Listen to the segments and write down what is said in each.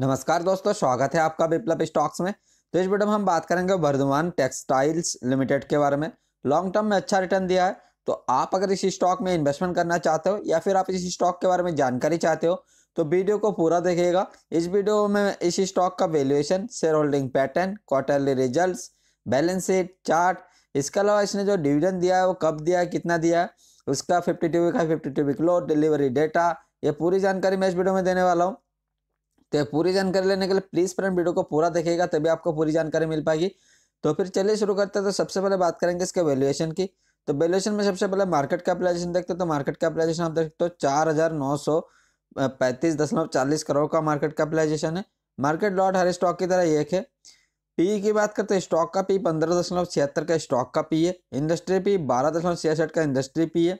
नमस्कार दोस्तों स्वागत है आपका विप्लब स्टॉक्स में तो इस वीडियो में हम बात करेंगे वर्धमान टेक्सटाइल्स लिमिटेड के बारे में लॉन्ग टर्म में अच्छा रिटर्न दिया है तो आप अगर इस स्टॉक में इन्वेस्टमेंट करना चाहते हो या फिर आप इस स्टॉक के बारे में जानकारी चाहते हो तो वीडियो को पूरा देखिएगा इस वीडियो में इस स्टॉक का valuation share holding pattern quarterly result balance sheet chart इसके अलावा इसने जो डिविडेंड दिया है वो कब दिया है कितना दिया है उसका फिफ्टी टू वी का fifty two week low delivery data ये पूरी जानकारी मैं इस वीडियो में देने वाला हूँ तो पूरी जानकारी लेने के लिए प्लीज़ फ्रेंड वीडियो को पूरा देखेगा तभी आपको पूरी जानकारी मिल पाएगी तो फिर चलिए शुरू करते हैं तो सबसे पहले बात करेंगे इसके वैल्यूएशन की तो वैल्यूएशन में सबसे पहले मार्केट कैपिटलाइजेशन देखते हैं तो मार्केट कैपिटलाइजेशन आप देखते हो चार हज़ार नौ सौ पैंतीस दशमलव चालीस करोड़ का मार्केट कैपिटलाइजेशन है मार्केट लॉट हर स्टॉक की तरह एक है पी की बात करते हैं स्टॉक का पी पंद्रह दशमलव छिहत्तर का स्टॉक का पी है इंडस्ट्री पी बारह दशमलव छियासठ का इंडस्ट्री पी है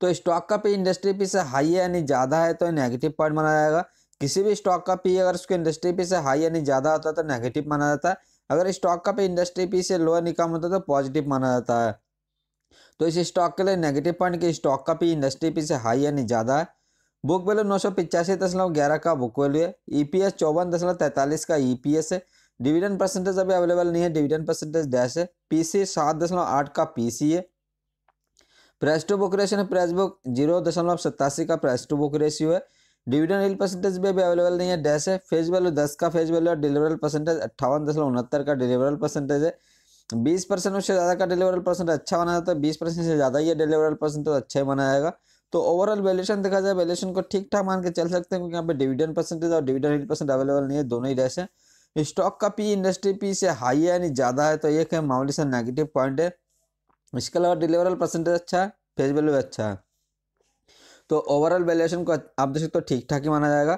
तो स्टॉक का पी इंडस्ट्री पी से हाई है यानी ज़्यादा है तो नेगेटिव पॉइंट माना जाएगा किसी भी स्टॉक का पी अगर उसके इंडस्ट्री पी से हाई यानी ज़्यादा होता है तो नेगेटिव माना जाता है अगर स्टॉक का पी इंडस्ट्री पी से लोअर निकम होता है तो पॉजिटिव माना जाता है तो इस स्टॉक के लिए नेगेटिव पॉइंट कि स्टॉक का पी इंडस्ट्री पी से हाई यानी ज़्यादा है बुक वैल्यू नौ सौ पिचासी दशमलव ग्यारह का बुक वैल्यू है ई पी एस चौवन दशमलव तैंतालीस का ई पी एस है डिविडेंड परसेंटेज अभी अवेलेबल नहीं है डिविडेंड परसेंटेज डैश है पी सी सात दशमलव आठ का पी सी है price to book ratio price book zero दशमलव सत्तासी का प्राइस टू बुक रेशियो है डिविडेंड हिल परसेंटेज भी अभी अवेलेबल नहीं है डैश है फेज वैल्यू दस का फेज वैल्यू और डिलीवरल परसेंटेज अट्ठावन दशमलव उनहत्तर का डिलीवरल परसेंटेज है बीस परसेंट उससे ज़्यादा का डिलीवरल परसेंटेज अच्छा माना जाता है बीस परसेंट से ज़्यादा ये डिलीवरल परसेंटेज अच्छा ही माना जाएगा तो ओवरऑल वैल्यूशन देखा जाए वैल्यूशन को ठीक ठाक मान के चल सकते हैं क्योंकि यहाँ पे डिविडेंड परसेंटेज और डिविडेंड हिल परसेंट अवेलेबल नहीं है दोनों ही डैश है स्टॉक का पी इंडस्ट्री पी से हाई है यानी ज़्यादा है तो एक है सा नेगेटिव पॉइंट है इसके अलावा डिलीवरल परसेंटेज अच्छा है फेज वैल्यू अच्छा है तो ओवरऑल वैल्यूएशन को आप देख सकते हो ठीक ठाक ही माना जाएगा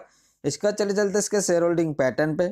इसका चले चलते इसके शेयर होल्डिंग पैटर्न पे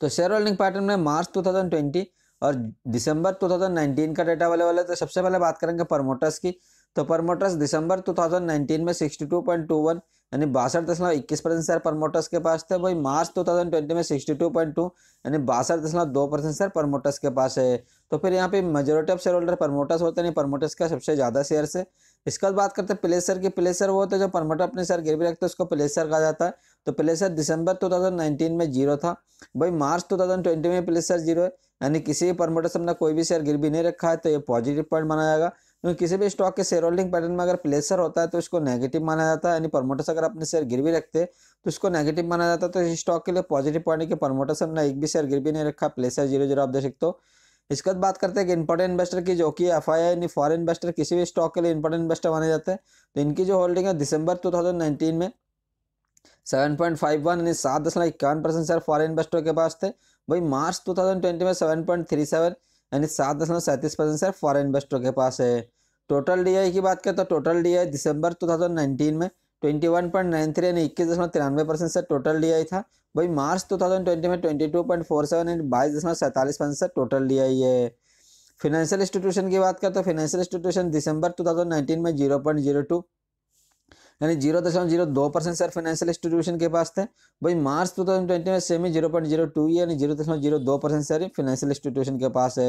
तो शेयर होल्डिंग पैटर्न में मार्च 2020 और दिसंबर 2019 का डेटा वाले वाले तो सबसे पहले बात करेंगे प्रमोटर्स की तो परमोटर्स दिसंबर 2019 में 62.21 यानी बासठ दशमलव इक्कीस परसेंट शेयर परमोटर्स के पास थे वही मार्च 2020 में 62.2 यानी बासठ दशमलव दो परसेंट शेयर परमोटर्स के पास है तो फिर यहाँ पे majority of share holder promoters होते हैं परमोटर्स का सबसे ज़्यादा शेयर से इसके बाद बात करते हैं प्लेसर की प्लेसर वो होते जो परमोटर अपने शेयर गिरवी रखते उसको प्लेसर कहा जाता है तो प्लेसर दिसंबर टू में जीरो था वही मार्च टू में प्लेसर जीरो है यानी किसी भी परमोटर से अपना कोई भी शेयर गिरवी नहीं रखा है तो ये पॉजिटिव पॉइंट माना जाएगा क्योंकि किसी भी स्टॉक के शेयर होल्डिंग पैटर्न में अगर प्लेसर होता है तो इसको नेगेटिव माना जाता है यानी प्रमोटर्स अगर अपने शेयर गिर भी रखते तो उसको नेगेटिव माना जाता है तो इस स्टॉक के लिए पॉजिटिव पॉइंट के प्रमोटर्स ने एक भी शेयर गिर भी नहीं रखा प्लेसर जीरो जीरो आप देख सकते हो इसके बाद बात करते हैं कि इंपॉर्टेंट इन्वेस्टर की जो कि एफ आई यानी फॉरन इन्वेस्टर किसी भी स्टॉक के लिए इंपॉर्टेंट इन्वेस्टर माने जाते हैं तो इनकी जो होल्डिंग है दिसंबर 2019 में 7.51 यानी सात दशमलव इक्यावन परसेंट शेयर फॉरन इन्वेस्टर के पास थे वही मार्च 2020 में 7.37 यानी सात दशमलव सैंतीस परसेंट सर फॉरन इन्वेस्टर के पास है टोटल डी की बात करें तो total D December two thousand nineteen में twenty one point nine three यानी इक्कीस दशमलव तिरानवे परसेंट से टोटल डी था वही मार्च टू थाउजेंड ट्वेंटी में twenty two point four seven यानी बाईस दशमलव सैंतालीस परसेंट से टोटल डी है फिनेंशियल इंस्टीट्यूशन की बात करें तो financial institution December two thousand nineteen में जीरो पॉइंट जीरो टू यानी जीरो दशमलव जीरो दो परसेंट सर फाइनेंशियल इंस्टीट्यूशन के पास थे भाई मार्च टू थाउजेंड ट्वेंटी में semi zero point zero two यानी जीरो दशमलव जीरो दो परसेंट सर फाइनेंशियल इंस्टीट्यूशन के पास है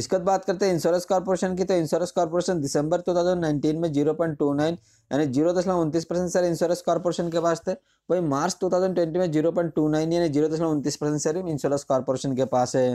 इसके बाद बात करते हैं इंश्योरेंस कॉर्पोरेशन की तो इंश्योरेंस कॉर्पोरेशन दिसंबर नाइनटीन में नाइन यानी जीरो दशमलव उनतीस परसेंट सर इंश्योरेंस कॉर्पोरेशन के पास थे वही मार्च टू थाउजेंड ट्वेंटी में जीरो पॉइंट टू नाइन यानी जीरो दशमलव उनतीस परसेंट सर इंश्योरेंस कॉर्पोरेशन के पास है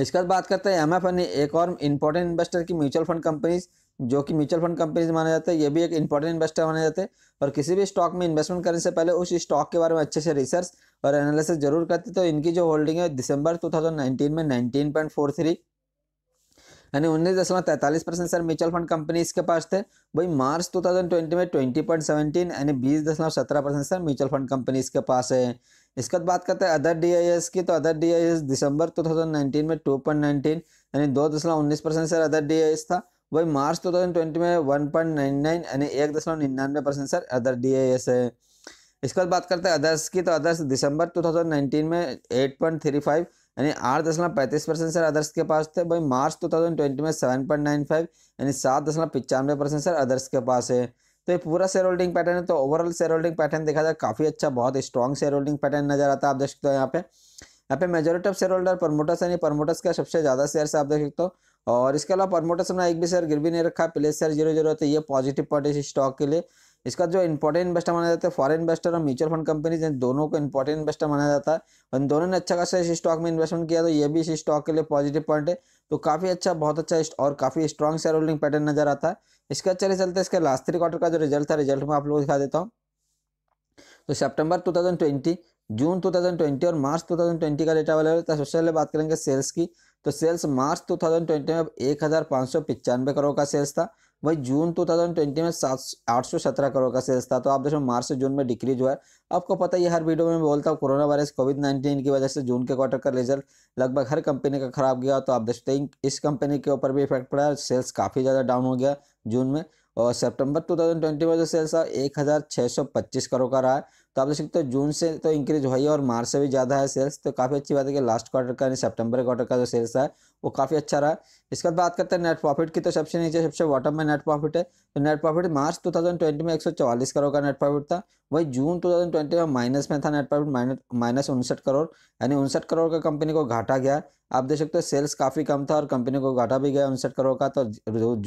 इसके बाद बात करते हैं एम एफ एक और इंपॉर्टेंट इन्वेस्टर की म्यूचुअल फंड कंपनीज जो कि म्यूचुअल फंड कंपनीज माना जाता है ये भी एक इंपॉर्टेंट इन्वेस्टर माने जाते हैं और किसी भी स्टॉक में इन्वेस्टमेंट करने से पहले उस स्टॉक के बारे में अच्छे से रिसर्च और एनालिसिस जरूर करते तो इनकी जो होल्डिंग है दिसंबर 2019 में 19.43 यानी उन्नीस दशमलव तैंतालीस percent sir mutual fund companies के पास थे वही मार्च 2020 में 20.17 यानी बीस दशमलव सत्रह percent sir mutual fund companies के पास है इसके बाद बात करते हैं अदर डीआईएस की तो अदर डीआईएस दिसंबर 2019 में 2.19 यानी दो दशमलव उन्नीस परसेंट सर अदर डी था वही मार्च टू थाउजेंड ट्वेंटी में वन पॉइंट नाइन नाइन यानी एक दशमलव निन्यानवे percent sir other D I S है इसके बाद बात करते हैं अदर्स की तो others December two thousand nineteen में एट पॉइंट थ्री फाइव यानी आठ दशमलव पैंतीस परसेंट सर अदर्स के पास थे वही मार्च टू थाउजेंड ट्वेंटी में सेवन पॉइंट नाइन फाइव यानी सात दशमलव पचानवे परसेंट सर अदर्स के पास है तो ये पूरा शेयर होल्डिंग पैटर्न है तो ओवरऑल शेयर होल्डिंग पैटर्न देखा जाए काफ़ी अच्छा बहुत स्ट्रॉन्ग शेयर होल्डिंग पैटर्न नजर आता है आप देख सकते हो यहाँ पे यहाँ पे majority of share holder promoters यानी प्रमोटर्स का सबसे ज़्यादा शेयर आप देख सकते हो और इसके अलावा प्रमोटर हमने एक भी शेयर भी नहीं रखा प्लेस शेयर जीरो जीरो तो ये पॉजिटिव पॉइंट इस स्टॉक के लिए इसका जो इंपॉर्टेंट इन्वेस्टर माना जाता है फॉरेन इन्वेस्टर और म्यूचुअल फंड कंपनीज इन दोनों को इंपॉर्टेंट इन्वेस्टर माना जाता है इन दोनों ने अच्छा खासा इस स्टॉक में इन्वेस्टमेंट किया तो ये भी इस स्टॉक के लिए पॉजिटिव पॉइंट है तो काफ़ी अच्छा बहुत अच्छा और काफ़ी स्ट्रॉन्ग शेयर होल्डिंग पैटर्न नजर आता है इसका चले चलते इसके लास्ट थ्री क्वार्टर का जो रिजल्ट था रिजल्ट में आप लोग दिखा देता हूँ तो सितंबर टू जून 2020 और मार्च 2020 का डेटा वाला है तो सबसे पहले बात करेंगे सेल्स की तो सेल्स मार्च 2020 में एक हज़ार पाँच सौ पचानवे करोड़ का सेल्स था वही जून 2020 में सात आठ सौ सत्रह करोड़ का सेल्स था तो आप देखो मार्च से जून में डिक्रीज हुआ है आपको पता है हर वीडियो में बोलता हूँ कोरोना वायरस कोविड नाइन्टीन की वजह से जून के क्वार्टर का रिजल्ट लगभग हर कंपनी का खराब गया तो आप देखते हैं इस कंपनी के ऊपर भी इफेक्ट पड़ा है सेल्स काफ़ी ज़्यादा डाउन हो गया जून में और सितंबर 2020 में जो सेल्स है एक हज़ार छः सौ पच्चीस करोड़ का रहा है तो आप देख सकते हो जून से तो इंक्रीज हुई है और मार्च से भी ज़्यादा है सेल्स तो काफ़ी अच्छी बात है कि लास्ट क्वार्टर का यानी सितंबर क्वार्टर का जो सेल्स है वो काफ़ी अच्छा रहा इसके बाद बात करते हैं नेट प्रॉफिट की तो सबसे नीचे सबसे बॉटम में नेट प्रॉफिट है तो नेट प्रॉफिट मार्च 2020 में 144 करोड़ का नेट प्रॉफिट था वही जून 2020 में माइनस में था नेट प्रॉफिट माइनस माइनस उनसठ करोड़ यानी उनसठ करोड़ का कंपनी को घाटा गया आप देख सकते हो सेल्स काफ़ी कम था और कंपनी को घाटा भी गया उनसठ करोड़ का तो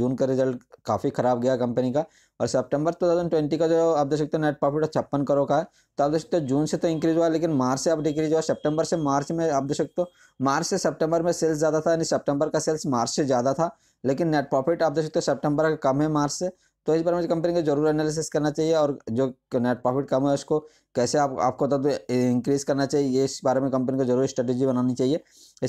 जून का रिजल्ट काफ़ी ख़राब गया कंपनी का और सितंबर तो 2020 का जो आप देख सकते हो नेट प्रॉफिट छप्पन करोड़ का है तो आप देख सकते हो जून से तो इंक्रीज हुआ लेकिन मार्च से आप डिक्रीज हुआ सितंबर से मार्च में आप देख सकते हो मार्च से सितंबर में सेल्स ज़्यादा था यानी सितंबर का सेल्स मार्च से ज़्यादा था लेकिन नेट प्रॉफिट आप देख सकते हो सेप्टेम्बर का कम है मार्च से तो इस बारे में कंपनी को जरूर एनालिसिस करना चाहिए और जो नेट प्रॉफिट कम है उसको कैसे आप आपको तब इंक्रीज करना चाहिए ये इस बारे में कंपनी को जरूर स्ट्रेटेजी बनानी चाहिए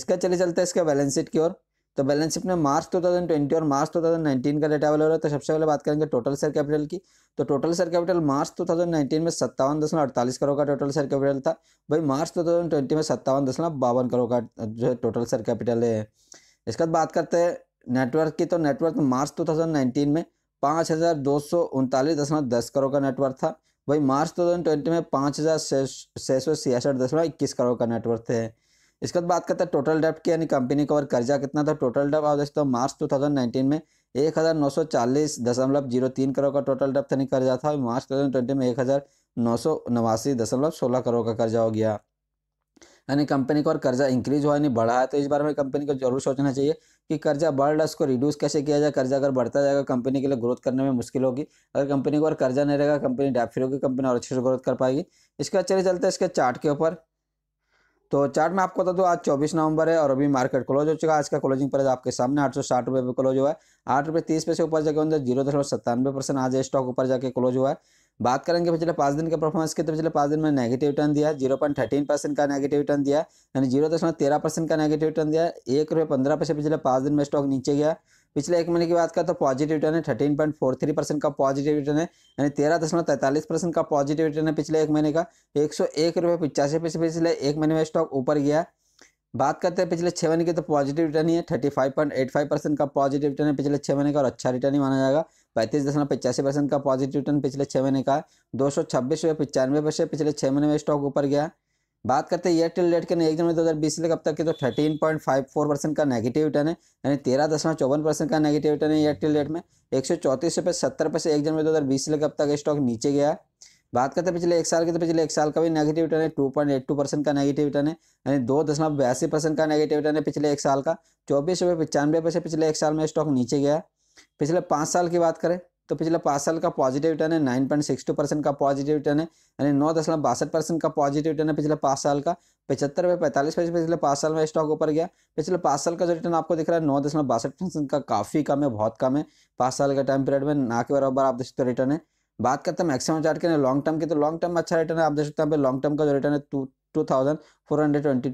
इसका चले चलते हैं इसके बैलेंस शीट की ओर तो बैलेंस शीट में मार्च 2020 और मार्च 2019 का डेटा अवेलेबल है तो सबसे पहले बात करेंगे टोटल शेयर कैपिटल की तो टोटल शेयर कैपिटल मार्च 2019 में सत्तावन दशमलव अड़तालीस करोड़ का टोटल शेयर कैपिटल था भाई मार्च 2020 में सत्तावन दशमलव बावन करोड़ का जो है टोटल शेयर कैपिटल है इसके बाद बात करते हैं नेटवर्क की तो नेटवर्क मार्च टू में पाँच हज़ार दो सौ उनतालीस दशमलव दस करोड़ का नेटवर्क था वही मार्च टू ट्वेंटी में पाँच हज़ार सौ छियासठ दशमलव इक्कीस करोड़ का नेटवर्क है इसके बाद बात करते हैं टोटल डेप्ट की यानी कंपनी का और कर्जा कितना था टोटल डेप आप देखते हो मार्च 2019 में एक हज़ार नौ सौ चालीस दशमलव जीरो तीन करोड़ का टोटल डेप्ट यानी कर्जा था मार्च ट्वेंटी में एक हज़ार नौ सौ नवासी दशमलव सोलह करोड़ का कर्जा हो गया यानी कंपनी को और कर्जा इंक्रीज हुआ यानी बढ़ा है तो इस बारे में कंपनी को जरूर सोचना चाहिए कि कर्जा बढ़ रहा है उसको रिड्यूस कैसे किया जाए कर्जा अगर बढ़ता जाएगा कंपनी के लिए ग्रोथ करने में मुश्किल होगी अगर कंपनी को और कर्जा नहीं रहेगा कंपनी डेप फ्री होगी कंपनी और अच्छे से ग्रोथ कर पाएगी इसके बाद चले चलते हैं इसके चार्ट के ऊपर तो चार्ट में आपको बता दूँ आज 24 नवंबर है और अभी मार्केट क्लोज हो चुका है आज का क्लोजिंग प्राइस आपके सामने आठ सौ साठ रुपये पर क्लोज हुआ है आठ रुपये तीस पैसे ऊपर जाके अंदर जीरो दशमलव सत्तानवे परसेंट आज स्टॉक ऊपर जाके क्लोज हुआ है बात करेंगे पिछले पाँच दिन के परफॉर्मेंस की तो पिछले पाँच दिन में नेगेटिव रिटर्न दिया जीरो पॉइंट थर्टीन परसेंट का नेगेटिव रिटर्न दिया यानी जीरो दशमलव तेरह परसेंट का नेगेटिव रिटर्न दिया एक रुपये पंद्रह पैसे पिछले पाँच दिन में स्टॉक नीचे गया पिछले एक महीने की बात करें तो पॉजिटिव रिटर्न है thirteen point four three percent का पॉजिटिव रिटर्न है यानी तेरह दशमलव तैंतालीस परसेंट का पॉजिटिव रिटर्न है पिछले एक महीने का एक सौ एक रुपये पिचासी पैसे पिछले एक महीने में स्टॉक ऊपर गया बात करते हैं पिछले छः महीने की तो पॉजिटिव रिटर्न ही है thirty five point eight five percent का पॉजिटिव रिटर्न है पिछले छः महीने का और अच्छा रिटर्न ही माना जाएगा पैंतीस दशमलव पचासी परसेंट का पॉजिटिव रिटर्न पिछले छः महीने का है दो सौ छब्बीस रुपये पचानवे पैसे पिछले छः महीने में स्टॉक ऊपर गया बात करते हैं एयरटेल रेट के एक जनवरी दो हज़ार बीस से अब तक के तो thirteen point five four percent का नेगेटिव रिटर्न है यानी तेरह दशमलव चौवन परसेंट का नेगेटिव रिटर्न है एयरटेल रेट में एक सौ चौंतीस रुपये सत्तर पैसे एक जनवरी दो हज़ार बीस से अब तक स्टॉक नीचे गया है बात करते हैं पिछले एक साल के तो पिछले एक साल का भी नेगेटिव रिटर्न है two point eight two percent का नेगेटिव रिटर्न है यानी दो दशमलव बयासी परसेंट का नेगेटिव रिटर्न है पिछले एक साल का चौबीस रुपये पचानवे पैसे पिछले एक साल में स्टॉक नीचे गया है पिछले पाँच साल की बात करें तो पिछले पाँच साल का पॉजिटिव रिटर्न है nine point six two percent का पॉजिटिव रिटर्न है यानी नौ दशमलव बासठ परसेंट का पॉजिटिव रिटर्न है पिछले पाँच साल का पचहत्तर रुपये पैंतालीस पैसे पिछले पाँच साल में स्टॉक ऊपर गया पिछले पाँच साल का जो रिटर्न आपको दिख रहा है नौ दशमलव बासठ परसेंट का काफ़ी कम है बहुत कम है पाँच साल का टाइम पीरियड में ना के बराबर आप देख सकते रिटर्न है बात करते हैं मैक्सिमम चार्ट के लॉन्ग टर्म की तो लॉन्ग टर्म अच्छा रिटर्न है आप देख सकते हैं लॉन्ग टर्म का जो रिटर्न है two thousand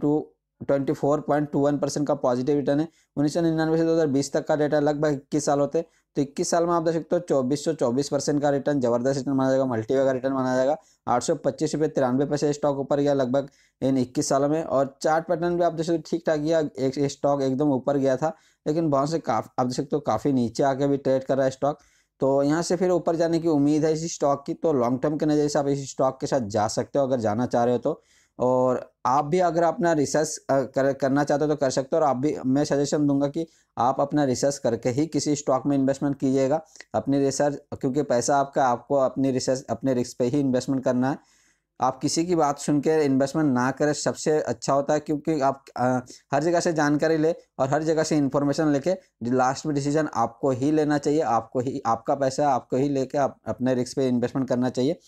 twenty four point two one percent का पॉजिटिव रिटर्न है उन्नीस सौ निन्यानवे से दो हज़ार बीस तक का डेटा लगभग इक्कीस साल होते हैं तो इक्कीस साल में आप देख सकते हो चौबीस सौ चौबीस परसेंट का रिटर्न जबरदस्त रिटर्न माना जाएगा मल्टीवे का रिटर्न माना जाएगा आठ सौ पच्चीस रुपये तिरानवे पैसे स्टॉक ऊपर गया लगभग इन इक्कीस सालों में और चार्ट पैटर्न भी आप देख सकते हो ठीक ठाक गया एक स्टॉक एकदम ऊपर गया था लेकिन बहुत से काफी आप देख सकते हो काफ़ी नीचे आके भी ट्रेड कर रहा है स्टॉक तो यहाँ से फिर ऊपर जाने की उम्मीद है इस स्टॉक की तो लॉन्ग टर्म के नज़र से आप इस स्टॉक के साथ जा सकते हो अगर जाना चाह रहे हो तो और आप भी अगर अपना रिसर्च कर, करना चाहते हो तो कर सकते हो और आप भी मैं सजेशन दूंगा कि आप अपना रिसर्च करके ही किसी स्टॉक में इन्वेस्टमेंट कीजिएगा अपनी रिसर्च क्योंकि पैसा आपका आपको अपनी रिसर्च अपने रिस्क पे ही इन्वेस्टमेंट करना है आप किसी की बात सुन के इन्वेस्टमेंट ना करें सबसे अच्छा होता है क्योंकि आप आ, हर जगह से जानकारी ले और हर जगह से इन्फॉर्मेशन लेके लास्ट में डिसीजन आपको ही लेना चाहिए आपको ही आपका पैसा आपको ही लेके आप अपने रिस्क पे इन्वेस्टमेंट करना चाहिए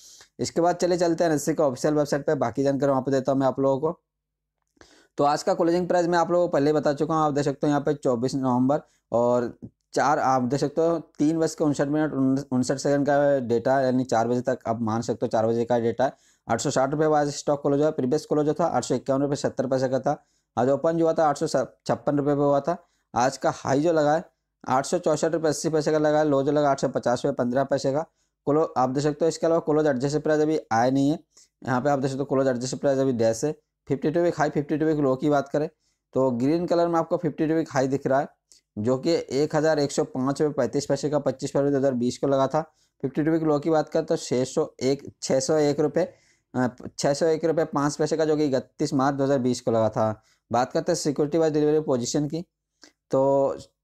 इसके बाद चले चलते हैं एनएससी का ऑफिशियल वेबसाइट पर बाकी जानकारी वहाँ पर देता हूँ मैं आप लोगों को तो आज का क्लोजिंग प्राइस मैं आप लोगों को पहले ही बता चुका हूँ आप देख सकते हो यहाँ पे चौबीस नवंबर और चार आप देख सकते हो तीन बज के उनसठ मिनट उनसठ सेकंड का डेटा यानी चार बजे तक आप मान सकते हो चार बजे का डेटा है आठ सौ साठ रुपये आज स्टॉक क्लोज हुआ प्रीवियस क्लोज जो था आठ सौ इक्यावन रुपये सत्तर पैसे का था आज ओपन जो हुआ था आठ सौ छप्पन रुपये पर हुआ था आज का हाई जो लगा है आठ सौ चौसठ रुपये अस्सी पैसे का लगा है लो जो लगा आठ सौ पचास रुपये पंद्रह पैसे का क्लो आप देख सकते हो इसके अलावा क्लोज एडजस्ट प्राइस अभी आए नहीं है यहाँ पे आप देख सकते हो क्लोज एडजस्ट प्राइस अभी डैस है fifty two week high fifty two week low की बात करें तो ग्रीन कलर में आपको फिफ्टी टू वीक हाई दिख रहा है जो कि एक हज़ार एक सौ पाँच रुपये पैंतीस पैसे का पच्चीस फरवरी दो हज़ार बीस को लगा था फिफ्टी टू वीक लो की बात करें तो छः सौ एक छः सौ एक रुपये हाँ, छः सौ एक रुपये पाँच पैसे का जो कि इकतीस मार्च 2020 को लगा था बात करते हैं सिक्योरिटी वाइज डिलीवरी पोजीशन की तो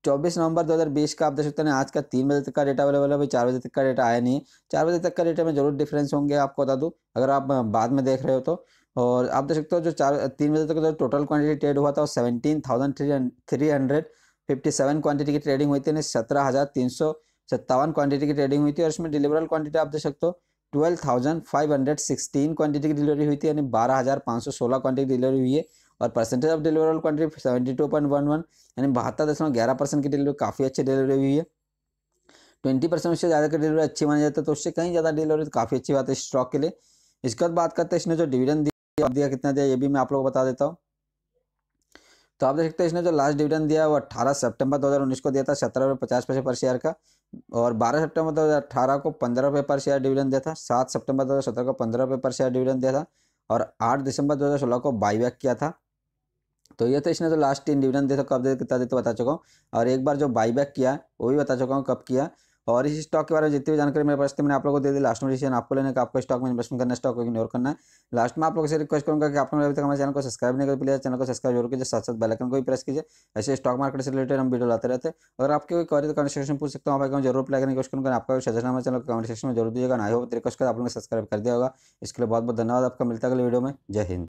24 नवंबर 2020 का आप देख सकते हैं आज का तीन बजे तक का डेटा अवेलेबल है अभी चार बजे तक का डेटा आया नहीं है चार बजे तक का डेटा में जरूर डिफरेंस होंगे आपको बता दूँ अगर आप बाद में देख रहे हो तो और आप देख सकते हो जो चार तीन बजे तक जो टोटल क्वान्टिटी ट्रेड हुआ था वो seventeen thousand three three hundred fifty seven quantity की ट्रेडिंग हुई थी सत्रह हज़ार तीन सौ सत्तावन क्वान्टिटी की ट्रेडिंग हुई थी और इसमें डिलीवरल क्वान्टिटी आप देख सकते हो ट्वेल्व थाउजेंड फाइव हंड्रेड की डिलीवरी हुई थी यानी बारह हज़ार पाँच सौ सोलह की डिलीवरी हुई है और percentage of delivery quantity seventy two point one one यानी बहत्तर दशमलव ग्यारह परसेंट की डिलीवरी काफ़ी अच्छी डिलीवरी हुई है ट्वेंटी परसेंट उससे ज़्यादा की डिलीवरी अच्छी मानी जाती है तो उससे कहीं ज़्यादा डिलीवरी तो काफ़ी अच्छी बात है स्टॉक के लिए इसके बाद बात करते हैं इसने जो डिविडेंड दिया दिया कितना दिया ये भी मैं आप लोग को बता देता हूँ तो आप देख सकते हैं इसने जो लास्ट डिविडेंड दिया वो 18 सेप्टेम्बर 2019 को दिया था सत्रह रुपये पचास पैसे पर शेयर का और बारह सितंबर 2018 को पंद्रह रुपये पर शेयर डिविडेंड दिया था सात सितंबर 2017 को पंद्रह रुपये पर शेयर डिविडेंड दिया था और आठ दिसंबर 2016 को बाईबैक किया था तो ये था इसने जो लास्ट तीन डिविडेंड दिया था कब दिया कितना तो बता चुका हूँ और एक बार जो बाईबैक किया वो भी बता चुका हूँ कब किया और इस स्टॉक के बारे में जितनी भी जानकारी मेरे पास थी मैंने आप लोगों को दे दी लास्ट में डिसीजन आपको लेने का आपको स्टॉक में इन्वेस्टमेंट करना स्टॉक को इग्नोर करना है लास्ट में आप लोगों से रिक्वेस्ट करूँगा कि आप लोग अभी तक हमारे चैनल को सब्सक्राइब नहीं कर प्लीज चैनल को सब्सक्राइब जरूर कीजिए साथ साथ बैलकन को भी प्रेस कीजिए ऐसे स्टॉक मार्केट से रिलेटेड हम वीडियो लाते रहते अगर आपके कोई क्वारी तो कमेंट सेक्शन पूछ सकता हूँ आप जरूर प्लाई करने की कोशिश करूँगा आपका सजेशन हमारे चैनल को कमेंट सेक्शन में जरूर दीजिएगा आई होप रिक्वेस्ट कर आप लोगों ने सब्सक्राइब कर दिया होगा इसके लिए बहुत बहुत धन्यवाद आपका मिलता है अगले वीडियो में जय हिंद